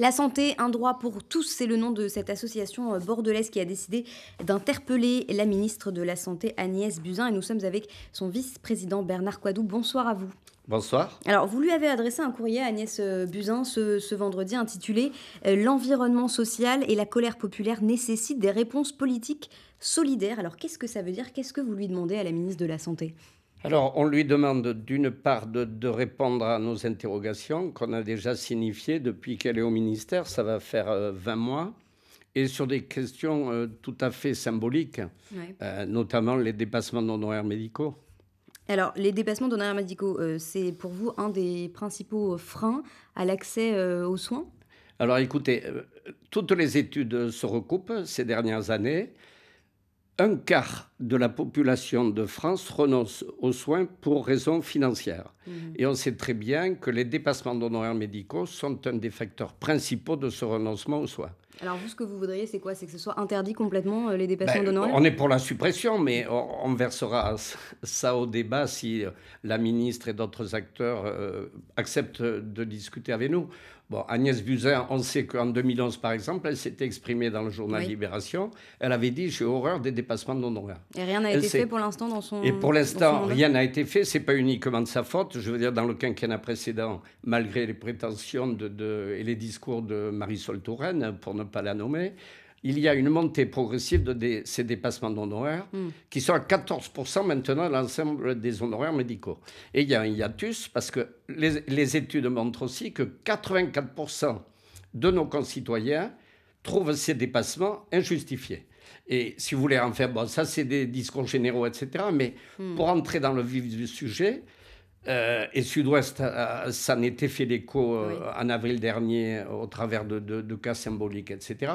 La santé, un droit pour tous, c'est le nom de cette association euh, bordelaise qui a décidé d'interpeller la ministre de la Santé Agnès Buzyn et nous sommes avec son vice-président Bernard Quadou. Bonsoir à vous. Bonsoir. Alors, vous lui avez adressé un courrier à Agnès euh, Buzyn ce, ce vendredi intitulé euh, L'environnement social et la colère populaire nécessitent des réponses politiques solidaires. Alors, qu'est-ce que ça veut dire Qu'est-ce que vous lui demandez à la ministre de la Santé alors, on lui demande d'une part de, répondre à nos interrogations qu'on a déjà signifiées depuis qu'elle est au ministère, ça va faire 20 euh, mois, et sur des questions euh, tout à fait symboliques, euh, notamment les dépassements d'honoraires médicaux. Alors, les dépassements d'honoraires médicaux, c'est pour vous un des principaux freins à l'accès aux soins Alors, écoutez, toutes les études se recoupent ces dernières années un quart de la population de France renonce aux soins pour raisons financières. Mmh. Et on sait très bien que les dépassements d'honoraires médicaux sont un des facteurs principaux de ce renoncement aux soins. Alors vous, ce que vous voudriez, c'est quoi C'est que ce soit interdit complètement euh, les dépassements ben, de d'honoraires On est pour la suppression, mais on, versera ça au débat si euh, la ministre et d'autres acteurs euh, acceptent de discuter avec nous. Bon, Agnès Buzyn, on sait qu'en 2011, par exemple, elle s'était exprimée dans le journal Libération. Elle avait dit J'ai horreur des dépassements de d'honoraires. Et rien n'a été fait pour l'instant dans son. Et pour l'instant, rien n'a été fait. C'est pas uniquement de sa faute. Je veux dire, dans le quinquennat précédent, malgré les prétentions de, et les discours de Marisol Touraine, pour pas la nommer, il y a une montée progressive de ces dépassements d'honoraires hmm. qui sont à 14% maintenant l'ensemble des honoraires médicaux. Et il y a un hiatus parce que les, études montrent aussi que 84% de nos concitoyens trouvent ces dépassements injustifiés. Et si vous voulez en faire, bon, ça c'est des discours généraux, etc. Mais hmm. pour entrer dans le vif du sujet, euh, et Sud-Ouest euh, ça n'était fait l'écho euh, en avril dernier au travers de, cas symboliques, etc.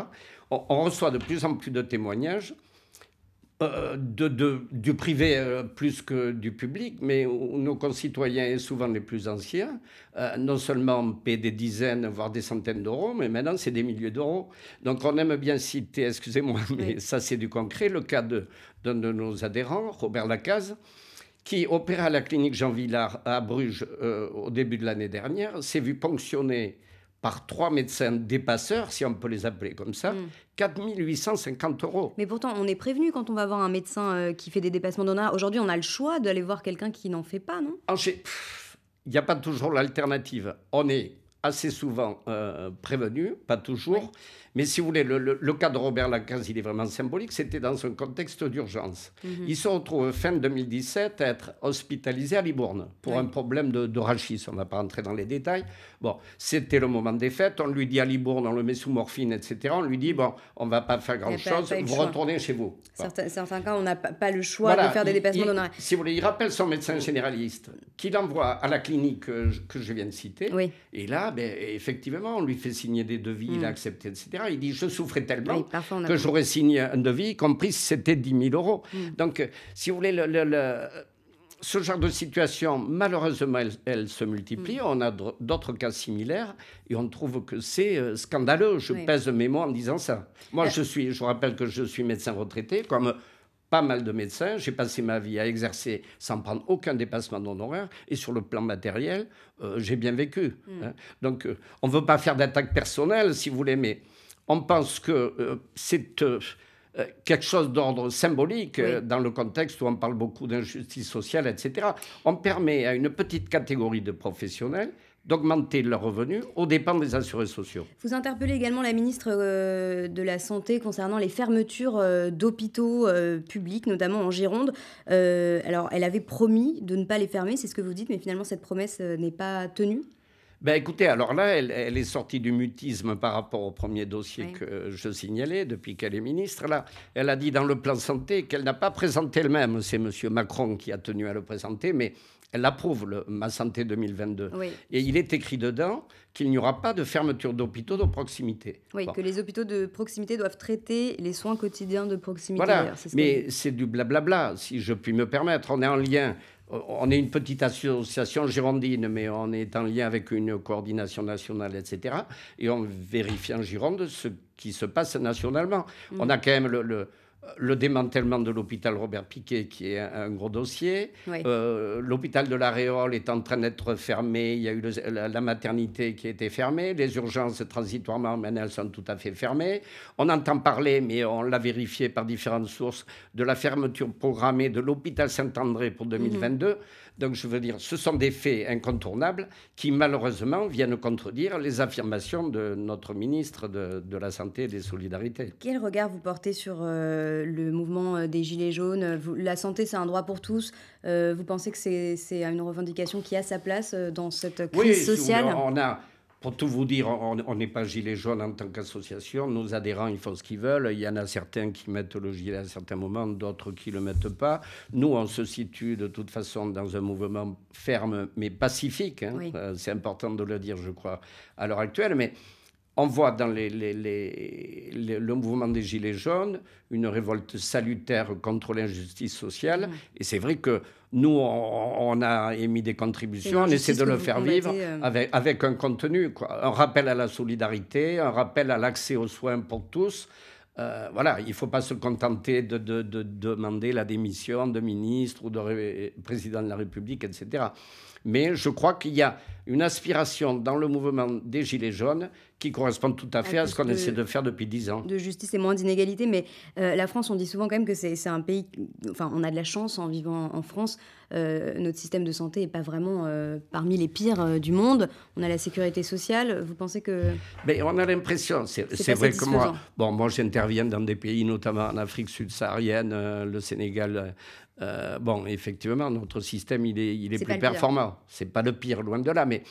On, reçoit de plus en plus de témoignages, de, du privé plus que du public, mais où nos concitoyens, et souvent les plus anciens, non seulement paient des dizaines, voire des centaines d'euros, mais maintenant c'est des milliers d'euros. Donc on aime bien citer, excusez-moi, mais ça c'est du concret, le cas d'un de, nos adhérents, Robert Lacaze qui opéra à la clinique Jean Villard à Bruges euh, au début de l'année dernière, s'est vu ponctionner par trois médecins dépasseurs, si on peut les appeler comme ça, 4 hmm. 850 euros. Mais pourtant, on est prévenu quand on va voir un médecin euh, qui fait des dépassements d'honneur. Aujourd'hui, on a le choix d'aller voir quelqu'un qui n'en fait pas, non ah, Il n'y a pas toujours l'alternative. On est assez souvent euh, prévenu, pas toujours. Mais si vous voulez, le, cas de Robert Lacaze, il est vraiment symbolique. C'était dans un contexte d'urgence. Mm-hmm. Il se retrouve fin 2017 à être hospitalisé à Libourne pour un problème de, de rachis. On n'a pas rentrer dans les détails. Bon, c'était le moment des fêtes. On lui dit à Libourne, on le met sous morphine, etc. On lui dit, bon, on ne va pas faire grand-chose. Vous retournez chez vous. Bon. Certains, cas, on n'a pas, le choix de faire des dépassements d'honoraires. Si vous voulez, il rappelle son médecin généraliste qui l'envoie à la clinique que euh, je, que je viens de citer. Oui. Et là, effectivement, on lui fait signer des devis, il mm. a accepté, etc. Il dit, je souffrais tellement que j'aurais signé un devis, y compris si c'était 10 000 euros. Mm. Donc, euh, si vous voulez, ce genre de situation, malheureusement, elle, se multiplie. Mm. On a d'autres cas similaires et on trouve que c'est euh, scandaleux. Je pèse mes mots en disant ça. Moi, euh, je suis, je rappelle que je suis médecin retraité, comme pas mal de médecins. J'ai passé ma vie à exercer sans prendre aucun dépassement d'honoraires. Et sur le plan matériel, euh, j'ai bien vécu. Hein. Mm. Donc, euh, on ne veut pas faire d'attaque personnelle, si vous voulez, mais on pense que euh, c'est quelque chose d'ordre symbolique dans le contexte où on parle beaucoup d'injustice sociale, etc. On permet à une petite catégorie de professionnels d'augmenter leurs revenus aux dépens des assurés sociaux. Vous interpellez également la ministre euh, de la Santé concernant les fermetures euh, d'hôpitaux euh, publics, notamment en Gironde. alors, elle avait promis de ne pas les fermer, c'est ce que vous dites, mais finalement, cette promesse n'est pas tenue ben écoutez, alors là, elle, est sortie du mutisme par rapport au premier dossier que je signalais depuis qu'elle est ministre. Là, elle a dit dans le plan santé qu'elle n'a pas présenté elle-même. C'est M. Macron qui a tenu à le présenter, mais elle approuve le, Ma Santé 2022. Et il est écrit dedans qu'il n'y aura pas de fermeture d'hôpitaux de proximité. Oui, que les hôpitaux de proximité doivent traiter les soins quotidiens de proximité. Voilà, mais c'est du blablabla, si je puis me permettre. On est en lien on est une petite association girondine, mais on est en lien avec une coordination nationale, etc. Et on vérifie en Gironde ce qui se passe nationalement. Mm. On a quand même le le démantèlement de l'hôpital Robert Piquet, qui est un, gros dossier. Euh, l'hôpital de la Réole est en train d'être fermé. Il y a eu la, maternité qui a été fermée. Les urgences transitoirement, maintenant, elles sont tout à fait fermées. On entend parler, mais on l'a vérifié par différentes sources, de la fermeture programmée de l'hôpital Saint-André pour 2022. Mhm. Donc, je veux dire, ce sont des faits incontournables qui, malheureusement, viennent contredire les affirmations de notre ministre de, la Santé et des Solidarités. Quel regard vous portez sur... Euh, euh, le mouvement euh, des Gilets jaunes. Euh, la santé, c'est un droit pour tous. vous pensez que c'est une revendication qui a sa place dans cette crise sociale on a, pour tout vous dire, on n'est pas gilets jaunes en tant qu'association. Nos adhérents, ils font ce qu'ils veulent. Il y en a certains qui mettent le gilet à certains moments, d'autres qui ne le mettent pas. Nous, on se situe de toute façon dans un mouvement ferme mais pacifique. Hein. C'est important de le dire, je crois, à l'heure actuelle. Mais on voit dans le mouvement des Gilets jaunes une révolte salutaire contre l'injustice sociale. Mm. Et c'est vrai que nous, on, a émis des contributions, on essaie de le faire vivre euh, avec, un contenu, un rappel à la solidarité, un rappel à l'accès aux soins pour tous. Euh, voilà, il ne faut pas se contenter de, de, demander la démission de ministre ou de président de la République, etc. Mais je crois qu'il y a une aspiration dans le mouvement des Gilets jaunes qui correspond tout à fait à, ah, ce qu'on essaie de faire depuis dix ans. De justice et moins d'inégalités. mais euh, la France, on dit souvent quand même que c'est un pays, enfin on a de la chance en vivant en France, euh, notre système de santé n'est pas vraiment euh, parmi les pires du monde, on a la sécurité sociale, vous pensez que... Mais on a l'impression, c'est vrai que moi, bon, moi j'interviens dans des pays, notamment en Afrique subsaharienne, le Sénégal, bon, effectivement, notre système, il est, il est plus performant. C'est pas le pire, loin de là, mais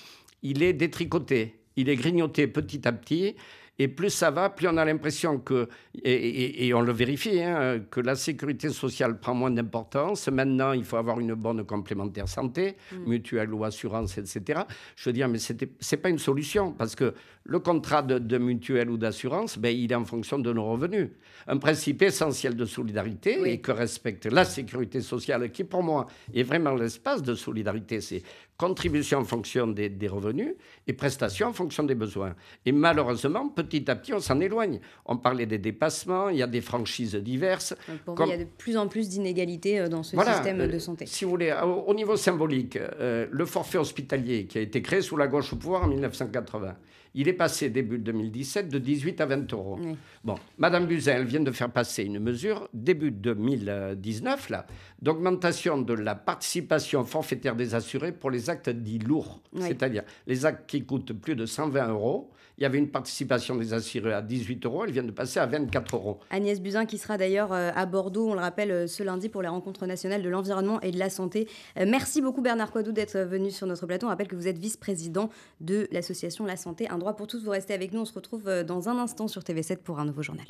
il est détricoté, il est grignoté petit à petit. Et plus ça va, plus on a l'impression que, et, on le vérifie, hein, que la sécurité sociale prend moins d'importance. Maintenant, il faut avoir une bonne complémentaire santé, mm. mutuelle ou assurance, etc. Je veux dire, mais ce n'est pas une solution, parce que le contrat de, mutuelle ou d'assurance, ben, il est en fonction de nos revenus. Un principe essentiel de solidarité et que respecte la sécurité sociale, qui pour moi est vraiment l'espace de solidarité. C'est contribution en fonction des, revenus et prestation en fonction des besoins. Et malheureusement, peut petit à petit, on s'en éloigne. On parlait des dépassements, il y a des franchises diverses. il y a de plus en plus d'inégalités euh, dans ce système de euh, santé. Si vous voulez, euh, au niveau symbolique, le forfait hospitalier qui a été créé sous la gauche au pouvoir en 1980, il est passé début 2017 de 18 à 20 euros. Bon, Madame Buzyn, vient de faire passer une mesure début 2019 là, d'augmentation de la participation forfaitaire des assurés pour les actes dits lourds, c'est-à-dire les actes qui coûtent plus de 120 euros. Il y avait une participation des assurés à 18 euros, elle vient de passer à 24 euros. Agnès Buzyn, qui sera d'ailleurs euh, à Bordeaux, on le rappelle, euh, ce lundi pour la rencontre nationale de l'environnement et de la santé. Euh, merci beaucoup Bernard Quadou d'être venu sur notre plateau. On rappelle que vous êtes vice-président de l'association La Santé, un droit pour tous. Vous restez avec nous, on se retrouve dans un instant sur TV7 pour un nouveau journal.